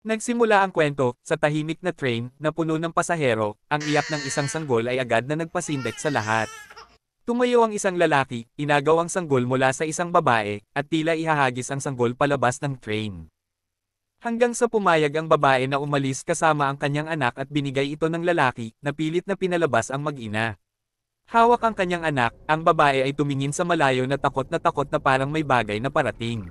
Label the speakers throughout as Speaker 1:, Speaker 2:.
Speaker 1: Nagsimula ang kwento, sa tahimik na train, na puno ng pasahero, ang iyak ng isang sanggol ay agad na nagpasindek sa lahat. Tumayo ang isang lalaki, inagaw ang sanggol mula sa isang babae, at tila ihahagis ang sanggol palabas ng train. Hanggang sa pumayag ang babae na umalis kasama ang kanyang anak at binigay ito ng lalaki, na pilit na pinalabas ang mag-ina. Hawak ang kanyang anak, ang babae ay tumingin sa malayo na takot na takot na parang may bagay na parating.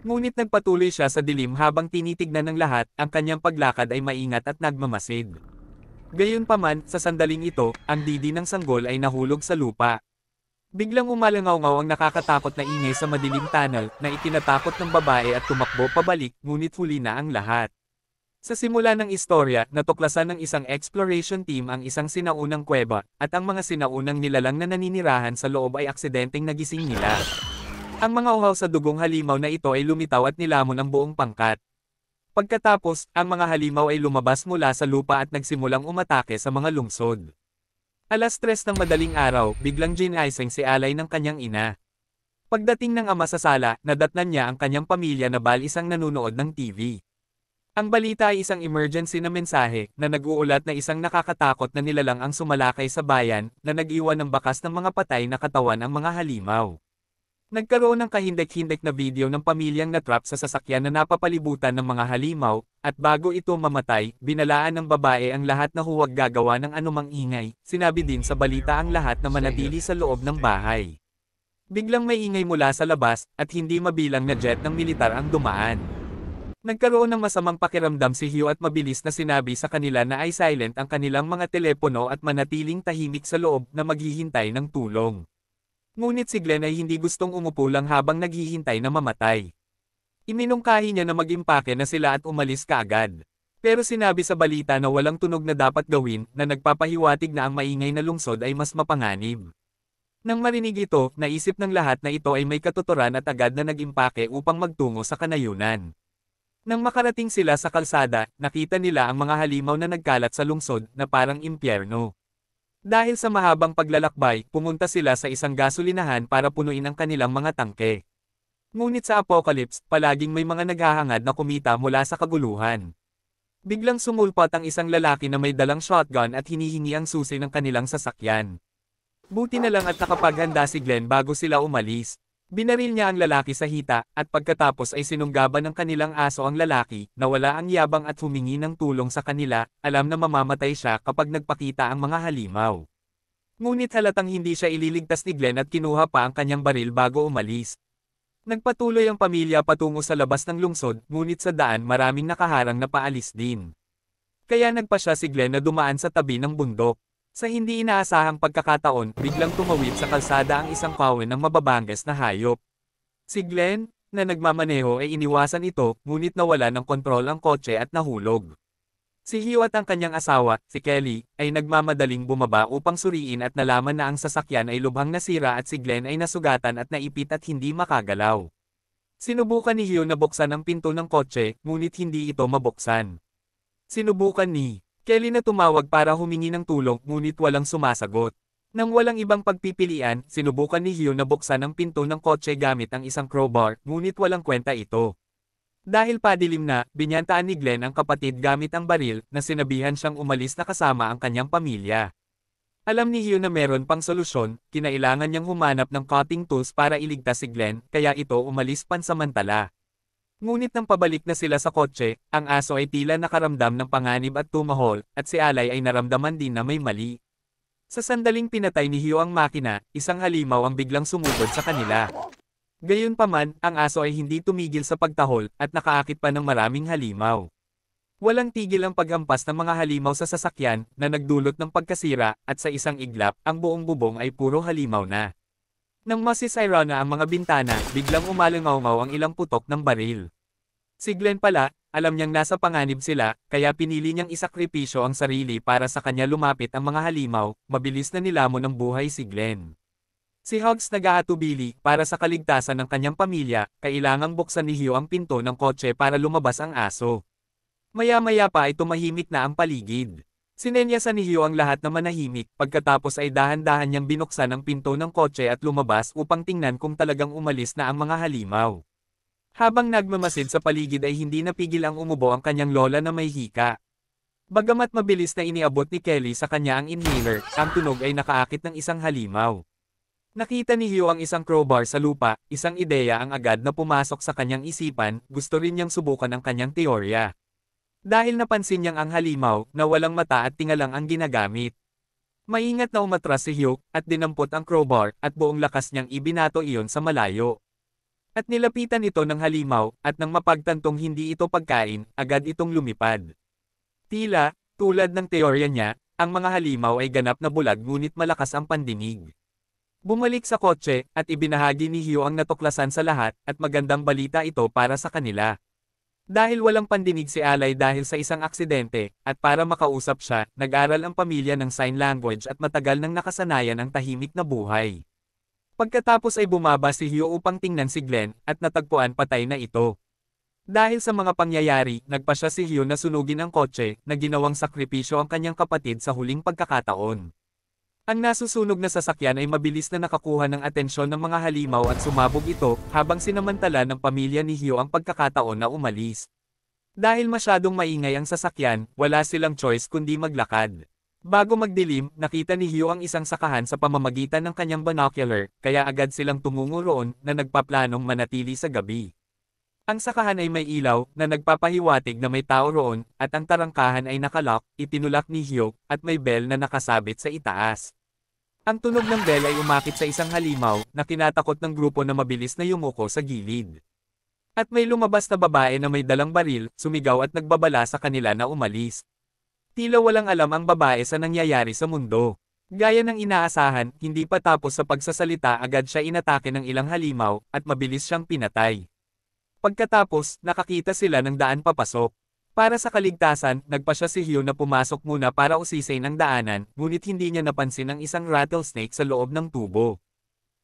Speaker 1: Ngunit nagpatuloy siya sa dilim habang tinitignan ng lahat, ang kanyang paglakad ay maingat at nagmamasid. Gayunpaman, sa sandaling ito, ang didi ng sanggol ay nahulog sa lupa. Biglang umalangaw ang nakakatakot na ingay sa madilim tunnel, na itinatakot ng babae at tumakbo pabalik, ngunit huli na ang lahat. Sa simula ng istorya, natuklasan ng isang exploration team ang isang sinaunang kuweba, at ang mga sinaunang nilalang na naninirahan sa loob ay aksidenteng nagising nila. Ang mga uhaw sa dugong halimaw na ito ay lumitaw at nilamon ang buong pangkat. Pagkatapos, ang mga halimaw ay lumabas mula sa lupa at nagsimulang umatake sa mga lungsod. Alas tres ng madaling araw, biglang ginising si Alay ng kanyang ina. Pagdating ng ama sa sala, nadatnan niya ang kanyang pamilya na bal isang nanunood ng TV. Ang balita ay isang emergency na mensahe na nag-uulat na isang nakakatakot na nilalang ang sumalakay sa bayan na nag-iwan ng bakas ng mga patay na katawan ang mga halimaw. Nagkaroon ng kahindak-hindak na video ng pamilyang natrap sa sasakyan na napapalibutan ng mga halimaw, at bago ito mamatay, binalaan ng babae ang lahat na huwag gagawa ng anumang ingay. Sinabi din sa balita ang lahat na manatili sa loob ng bahay. Biglang may ingay mula sa labas, at hindi mabilang na jet ng militar ang dumaan. Nagkaroon ng masamang pakiramdam si Hugh at mabilis na sinabi sa kanila na ay silent ang kanilang mga telepono at manatiling tahimik sa loob na maghihintay ng tulong. Ngunit si Glenn ay hindi gustong umupo lang habang naghihintay na mamatay. Iminungkahi niya na mag-impake na sila at umalis kaagad. Pero sinabi sa balita na walang tunog na dapat gawin na nagpapahiwatig na ang maingay na lungsod ay mas mapanganib. Nang marinig ito, naisip ng lahat na ito ay may katuturan at agad na nag-impake upang magtungo sa kanayunan. Nang makarating sila sa kalsada, nakita nila ang mga halimaw na nagkalat sa lungsod na parang impyerno. Dahil sa mahabang paglalakbay, pumunta sila sa isang gasolinahan para punuin ang kanilang mga tangke. Ngunit sa apocalypse, palaging may mga naghahangad na kumita mula sa kaguluhan. Biglang sumulpot ang isang lalaki na may dalang shotgun at hinihingi ang susi ng kanilang sasakyan. Buti na lang at nakapaghanda si Glenn bago sila umalis. Binaril niya ang lalaki sa hita, at pagkatapos ay sinunggaban ng kanilang aso ang lalaki, nawala ang yabang at humingi ng tulong sa kanila, alam na mamamatay siya kapag nagpakita ang mga halimaw. Ngunit halatang hindi siya ililigtas ni Glenn at kinuha pa ang kanyang baril bago umalis. Nagpatuloy ang pamilya patungo sa labas ng lungsod, ngunit sa daan maraming nakaharang na paalis din. Kaya nagpa siya si Glenn na dumaan sa tabi ng bundok. Sa hindi inaasahang pagkakataon, biglang tumawid sa kalsada ang isang pawe ng mababanggas na hayop. Si Glenn, na nagmamaneho ay iniwasan ito, ngunit nawala ng kontrol ang kotse at nahulog. Si Hugh at ang kanyang asawa, si Kelly, ay nagmamadaling bumaba upang suriin at nalaman na ang sasakyan ay lubhang nasira at si Glenn ay nasugatan at naipit at hindi makagalaw. Sinubukan ni Hugh na buksan ang pinto ng kotse, ngunit hindi ito mabuksan. Sinubukan ni Kelly na tumawag para humingi ng tulong ngunit walang sumasagot. Nang walang ibang pagpipilian, sinubukan ni Hugh na buksan ang pinto ng kotse gamit ang isang crowbar, ngunit walang kwenta ito. Dahil padilim na, binyantaan ni Glenn ang kapatid gamit ang baril, na sinabihan siyang umalis na kasama ang kanyang pamilya. Alam ni Hugh na meron pang solusyon, kinailangan niyang humanap ng cutting tools para iligtas si Glenn, kaya ito umalis pansamantala. Ngunit nang pabalik na sila sa kotse, ang aso ay tila nakaramdam ng panganib at tumahol, at si Alay ay naramdaman din na may mali. Sa sandaling pinatay ni Hio ang makina, isang halimaw ang biglang sumugod sa kanila. Gayunpaman, ang aso ay hindi tumigil sa pagtahol, at nakaakit pa ng maraming halimaw. Walang tigil ang paghampas ng mga halimaw sa sasakyan na nagdulot ng pagkasira at sa isang iglap, ang buong bubong ay puro halimaw na. Nang masisira na ang mga bintana, biglang umalangaw ang ilang putok ng baril. Si Glenn pala, alam niyang nasa panganib sila, kaya pinili niyang isakripisyo ang sarili para sa kanya lumapit ang mga halimaw, mabilis na nilamon ng buhay si Glenn. Si Hogs nag-aatubili, para sa kaligtasan ng kanyang pamilya, kailangang buksan ni Hugh ang pinto ng kotse para lumabas ang aso. Maya-maya pa ay tumahimik na ang paligid. Sinenyasan ni Hyo ang lahat na manahimik, pagkatapos ay dahan-dahan niyang binuksan ang pinto ng kotse at lumabas upang tingnan kung talagang umalis na ang mga halimaw. Habang nagmamasid sa paligid ay hindi napigil ang umubo ang kanyang lola na may hika. Bagamat mabilis na iniabot ni Kelly sa kanya ang inhaler, ang tunog ay nakaakit ng isang halimaw. Nakita ni Hugh ang isang crowbar sa lupa, isang ideya ang agad na pumasok sa kanyang isipan, gusto rin niyang subukan ang kanyang teorya. Dahil napansin niyang ang halimaw, na walang mata at tinga lang ang ginagamit. Maingat na umatras si Hyuk, at dinampot ang crowbar, at buong lakas niyang ibinato iyon sa malayo. At nilapitan ito ng halimaw, at nang mapagtantong hindi ito pagkain, agad itong lumipad. Tila, tulad ng teorya niya, ang mga halimaw ay ganap na bulag ngunit malakas ang pandinig. Bumalik sa kotse, at ibinahagi ni Hyo ang natuklasan sa lahat, at magandang balita ito para sa kanila. Dahil walang pandinig si Alay dahil sa isang aksidente, at para makausap siya, nag-aral ang pamilya ng sign language at matagal nang nakasanayan ang tahimik na buhay. Pagkatapos ay bumaba si Hugh upang tingnan si Glenn, at natagpuan patay na ito. Dahil sa mga pangyayari, nagpa siya si Hugh na sunugin ang kotse, na ginawang sakripisyo ang kanyang kapatid sa huling pagkakataon. Ang nasusunog na sasakyan ay mabilis na nakakuha ng atensyon ng mga halimaw at sumabog ito, habang sinamantala ng pamilya ni Hyo ang pagkakataon na umalis. Dahil masyadong maingay ang sasakyan, wala silang choice kundi maglakad. Bago magdilim, nakita ni Hugh ang isang sakahan sa pamamagitan ng kanyang binocular, kaya agad silang tumungo roon na nagpaplanong manatili sa gabi. Ang sakahan ay may ilaw na nagpapahiwatig na may tao roon at ang tarangkahan ay nakalock, itinulak ni Hugh, at may bell na nakasabit sa itaas. Ang tunog ng bell ay umakit sa isang halimaw na kinatakot ng grupo na mabilis na yumuko sa gilid. At may lumabas na babae na may dalang baril, sumigaw at nagbabala sa kanila na umalis. Tila walang alam ang babae sa nangyayari sa mundo. Gaya ng inaasahan, hindi pa tapos sa pagsasalita agad siya inatake ng ilang halimaw, at mabilis siyang pinatay. Pagkatapos, nakakita sila ng daan papasok. Para sa kaligtasan, nagpasya si Hugh na pumasok muna para usisay ang daanan, ngunit hindi niya napansin ang isang rattlesnake sa loob ng tubo.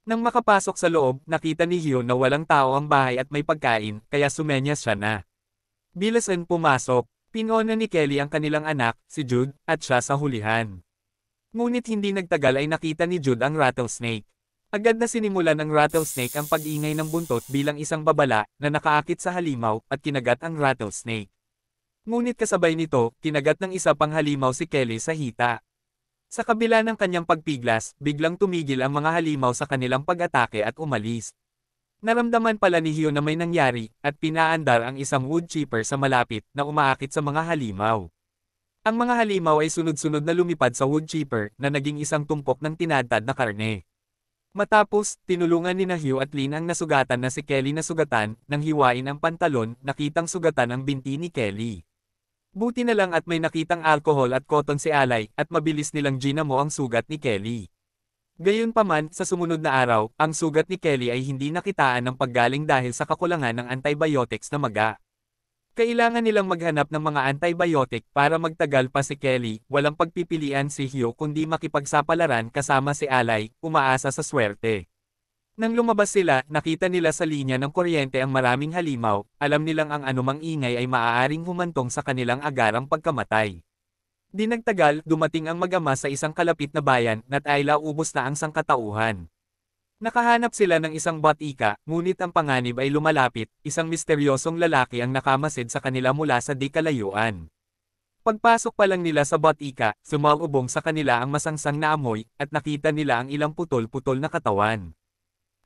Speaker 1: Nang makapasok sa loob, nakita ni Hugh na walang tao ang bahay at may pagkain, kaya sumenyas siya na. Bilasan pumasok, pinona ni Kelly ang kanilang anak, si Jude, at siya sa hulihan. Ngunit hindi nagtagal ay nakita ni Jude ang rattlesnake. Agad na sinimulan ng rattlesnake ang pag-ingay ng buntot bilang isang babala na nakaakit sa halimaw at kinagat ang rattlesnake. Ngunit kasabay nito, kinagat ng isa pang halimaw si Kelly sa hita. Sa kabila ng kanyang pagpiglas, biglang tumigil ang mga halimaw sa kanilang pag-atake at umalis. Naramdaman pala ni Hio na may nangyari, at pinaandar ang isang woodchipper sa malapit na umaakit sa mga halimaw. Ang mga halimaw ay sunod-sunod na lumipad sa woodchipper na naging isang tumpok ng tinadtad na karne. Matapos, tinulungan ni Nahio at Lin ang nasugatan na si Kelly na sugatan, nang hiwain ang pantalon, nakitang sugatan ang binti ni Kelly. Buti na lang at may nakitang alcohol at cotton si Alay, at mabilis nilang ginamo ang sugat ni Kelly. Gayunpaman, sa sumunod na araw, ang sugat ni Kelly ay hindi nakitaan ng paggaling dahil sa kakulangan ng antibiotics na maga. Kailangan nilang maghanap ng mga antibiotic para magtagal pa si Kelly, walang pagpipilian si Hugh kundi makipagsapalaran kasama si Alay, umaasa sa swerte. Nang lumabas sila, nakita nila sa linya ng kuryente ang maraming halimaw, alam nilang ang anumang ingay ay maaaring humantong sa kanilang agarang pagkamatay. Di nagtagal, dumating ang magama sa isang kalapit na bayan, na tayla ubos na ang sangkatauhan. Nakahanap sila ng isang batika, ngunit ang panganib ay lumalapit, isang misteryosong lalaki ang nakamasid sa kanila mula sa di kalayuan. Pagpasok pa lang nila sa batika, sumalubong sa kanila ang masangsang na amoy, at nakita nila ang ilang putol-putol na katawan.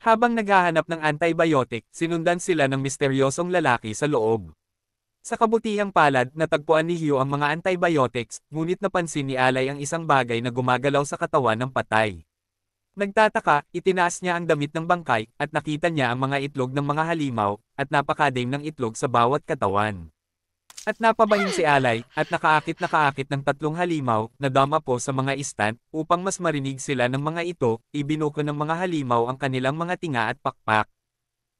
Speaker 1: Habang naghahanap ng antibiotic, sinundan sila ng misteryosong lalaki sa loob. Sa kabutihang palad, natagpuan ni Hugh ang mga antibiotics, ngunit napansin ni Alay ang isang bagay na gumagalaw sa katawan ng patay. Nagtataka, itinaas niya ang damit ng bangkay, at nakita niya ang mga itlog ng mga halimaw, at napakadame ng itlog sa bawat katawan. At napabahin si Alay, at nakaakit-nakaakit ng tatlong halimaw, na dama po sa mga istan, upang mas marinig sila ng mga ito, ibinuko ng mga halimaw ang kanilang mga tinga at pakpak.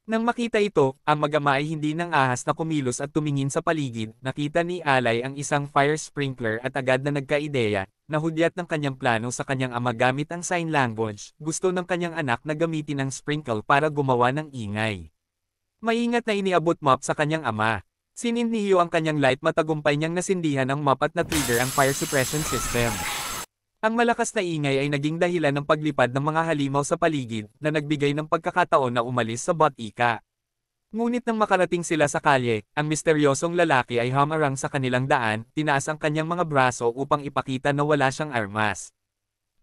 Speaker 1: Nang makita ito, ang magama ay hindi nang ahas na kumilos at tumingin sa paligid, nakita ni Alay ang isang fire sprinkler at agad na nagkaideya, nahudyat ng kanyang plano sa kanyang ama gamit ang sign language, gusto ng kanyang anak na gamitin ang sprinkle para gumawa ng ingay. Maingat na iniabot map sa kanyang ama, Sinin ni Hio ang kanyang light matagumpay niyang nasindihan ang mapat na-trigger ang fire suppression system. Ang malakas na ingay ay naging dahilan ng paglipad ng mga halimaw sa paligid na nagbigay ng pagkakataon na umalis sa Bot-Ika. Ngunit nang makarating sila sa kalye, ang misteryosong lalaki ay hamarang sa kanilang daan, tinaas ang kanyang mga braso upang ipakita na wala siyang armas.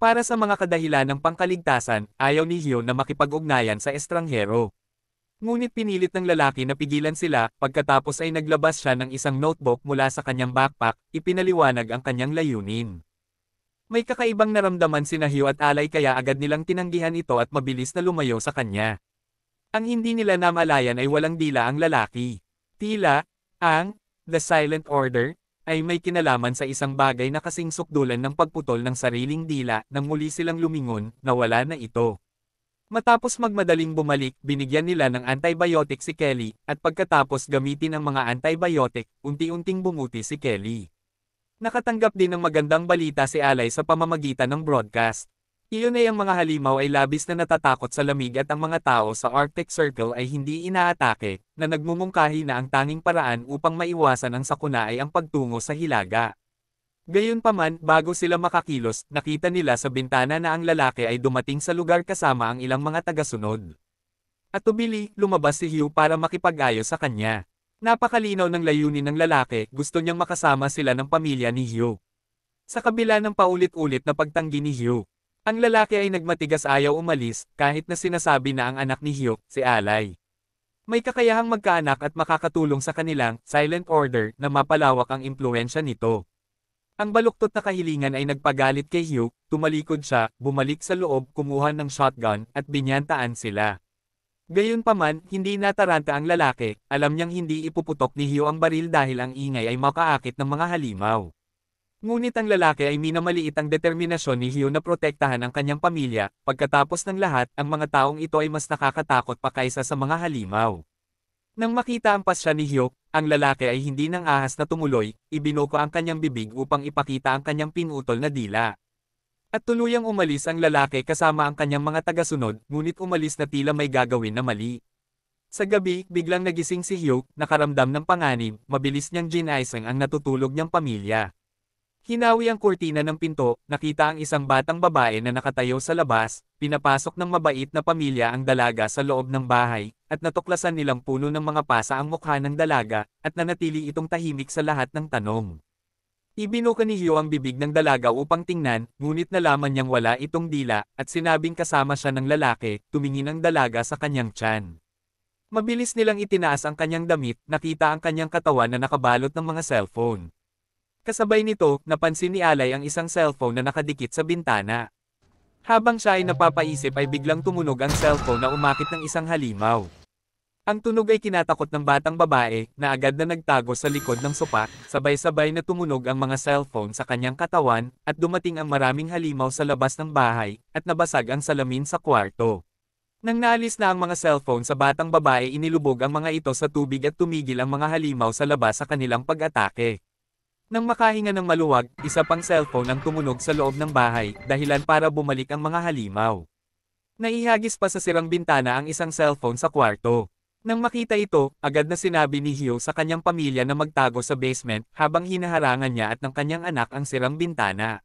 Speaker 1: Para sa mga kadahilan ng pangkaligtasan, ayaw ni Hio na makipag-ugnayan sa estranghero. Ngunit pinilit ng lalaki na pigilan sila, pagkatapos ay naglabas siya ng isang notebook mula sa kanyang backpack, ipinaliwanag ang kanyang layunin. May kakaibang naramdaman si Nahio at Alay kaya agad nilang tinanggihan ito at mabilis na lumayo sa kanya. Ang hindi nila namalayan ay walang dila ang lalaki. Tila, ang, The Silent Order, ay may kinalaman sa isang bagay na kasing sukdulan ng pagputol ng sariling dila nang muli silang lumingon, nawala na ito. Matapos magmadaling bumalik, binigyan nila ng antibiotic si Kelly, at pagkatapos gamitin ang mga antibiotic, unti-unting bumuti si Kelly. Nakatanggap din ng magandang balita si Alay sa pamamagitan ng broadcast. Iyon ay ang mga halimaw ay labis na natatakot sa lamig at ang mga tao sa Arctic Circle ay hindi inaatake, na nagmumungkahi na ang tanging paraan upang maiwasan ang sakuna ay ang pagtungo sa hilaga. Gayunpaman, bago sila makakilos, nakita nila sa bintana na ang lalaki ay dumating sa lugar kasama ang ilang mga tagasunod. At tubili, lumabas si Hugh para makipag ayos sa kanya. Napakalinaw ng layunin ng lalaki, gusto niyang makasama sila ng pamilya ni Hugh. Sa kabila ng paulit-ulit na pagtanggi ni Hugh, ang lalaki ay nagmatigas ayaw umalis, kahit na sinasabi na ang anak ni Hugh, si Alay. May kakayahang magkaanak at makakatulong sa kanilang silent order na mapalawak ang impluensya nito. Ang baluktot na kahilingan ay nagpagalit kay Hugh, tumalikod siya, bumalik sa loob kumuha ng shotgun, at binyantaan sila. Gayunpaman, hindi nataranta ang lalaki, alam niyang hindi ipuputok ni Hugh ang baril dahil ang ingay ay makaakit ng mga halimaw. Ngunit ang lalaki ay minamaliit ang determinasyon ni Hugh na protektahan ang kanyang pamilya, pagkatapos ng lahat, ang mga taong ito ay mas nakakatakot pa kaysa sa mga halimaw. Nang makita ang pasya ni Hyok, ang lalaki ay hindi nang ahas na tumuloy, ibinuko ang kanyang bibig upang ipakita ang kanyang pinutol na dila. At tuluyang umalis ang lalaki kasama ang kanyang mga tagasunod, ngunit umalis na tila may gagawin na mali. Sa gabi, biglang nagising si Hyuk, nakaramdam ng panganib, mabilis niyang ginaisang ang natutulog niyang pamilya. Hinawi ang kurtina ng pinto, nakita ang isang batang babae na nakatayo sa labas, pinapasok ng mabait na pamilya ang dalaga sa loob ng bahay, at natuklasan nilang puno ng mga pasa ang mukha ng dalaga, at nanatili itong tahimik sa lahat ng tanong. Ibinuka ni Hyo ang bibig ng dalaga upang tingnan, ngunit nalaman niyang wala itong dila, at sinabing kasama siya ng lalaki, tumingin ang dalaga sa kanyang tiyan. Mabilis nilang itinaas ang kanyang damit, nakita ang kanyang katawan na nakabalot ng mga cellphone. Kasabay nito, napansin ni Alay ang isang cellphone na nakadikit sa bintana. Habang siya ay napapaisip ay biglang tumunog ang cellphone na umakit ng isang halimaw. Ang tunog ay kinatakot ng batang babae na agad na nagtago sa likod ng sopa, sabay-sabay na tumunog ang mga cellphone sa kanyang katawan at dumating ang maraming halimaw sa labas ng bahay at nabasag ang salamin sa kwarto. Nang naalis na ang mga cellphone sa batang babae inilubog ang mga ito sa tubig at tumigil ang mga halimaw sa labas sa kanilang pag-atake. Nang makahinga ng maluwag, isa pang cellphone ang tumunog sa loob ng bahay, dahilan para bumalik ang mga halimaw. Naihagis pa sa sirang bintana ang isang cellphone sa kwarto. Nang makita ito, agad na sinabi ni Hugh sa kanyang pamilya na magtago sa basement habang hinaharangan niya at ng kanyang anak ang sirang bintana.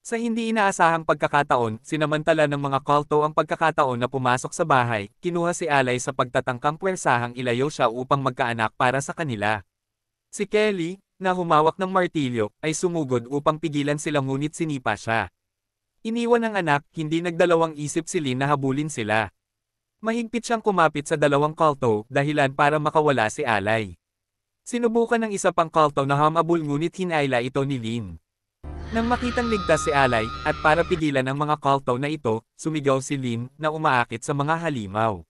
Speaker 1: Sa hindi inaasahang pagkakataon, sinamantala ng mga kulto ang pagkakataon na pumasok sa bahay, kinuha si Alay sa pagtatangkang pwersahang ilayo siya upang magkaanak para sa kanila. Si Kelly, na humawak ng martilyo, ay sumugod upang pigilan sila ngunit sinipa siya. Iniwan ang anak, hindi nagdalawang isip si Lin na habulin sila. Mahigpit siyang kumapit sa dalawang kalto, dahilan para makawala si Alay. Sinubukan ng isa pang kalto na hamabul ngunit hinayla ito ni Lin. Nang makitang ligtas si Alay, at para pigilan ang mga kalto na ito, sumigaw si Lin, na umaakit sa mga halimaw.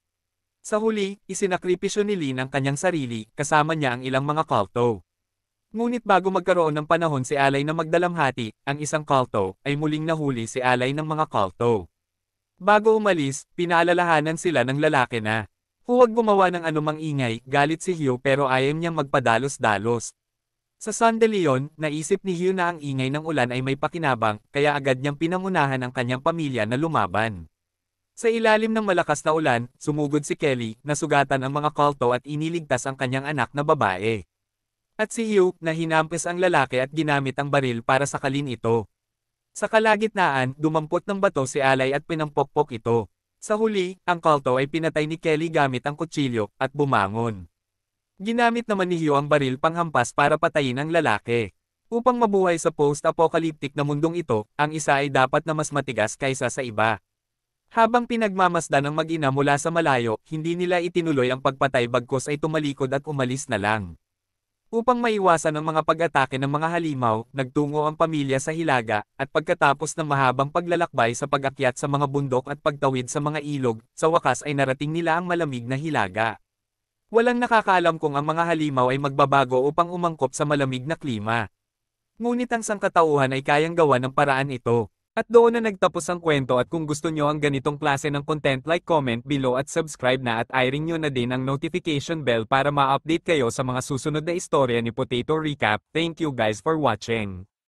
Speaker 1: Sa huli, isinakripisyo ni Lin ang kanyang sarili, kasama niya ang ilang mga kalto. Ngunit bago magkaroon ng panahon si Alay na magdalamhati, ang isang Kalto, ay muling nahuli si Alay ng mga Kalto. Bago umalis, pinaalalahanan sila ng lalaki na, huwag gumawa ng anumang ingay, galit si Hugh pero ayaw niyang magpadalos-dalos. Sa San De naisip ni Hugh na ang ingay ng ulan ay may pakinabang, kaya agad niyang pinamunahan ang kanyang pamilya na lumaban. Sa ilalim ng malakas na ulan, sumugod si Kelly, nasugatan ang mga Kalto at iniligtas ang kanyang anak na babae. At si Hugh, na hinampas ang lalaki at ginamit ang baril para sakalin ito. Sa kalagitnaan, dumampot ng bato si Alay at pinampokpok ito. Sa huli, ang kalto ay pinatay ni Kelly gamit ang kutsilyo, at bumangon. Ginamit naman ni Hugh ang baril panghampas para patayin ang lalaki. Upang mabuhay sa post-apocalyptic na mundong ito, ang isa ay dapat na mas matigas kaysa sa iba. Habang pinagmamasdan ng mag-ina mula sa malayo, hindi nila itinuloy ang pagpatay bagkos ay tumalikod at umalis na lang. Upang maiwasan ang mga pag-atake ng mga halimaw, nagtungo ang pamilya sa hilaga, at pagkatapos ng mahabang paglalakbay sa pag-akyat sa mga bundok at pagtawid sa mga ilog, sa wakas ay narating nila ang malamig na hilaga. Walang nakakaalam kung ang mga halimaw ay magbabago upang umangkop sa malamig na klima. Ngunit ang sangkatauhan ay kayang gawa ng paraan ito. At doon na nagtapos ang kwento at kung gusto nyo ang ganitong klase ng content like comment below at subscribe na at i-ring nyo na din ang notification bell para ma-update kayo sa mga susunod na istorya ni Potato Recap. Thank you guys for watching.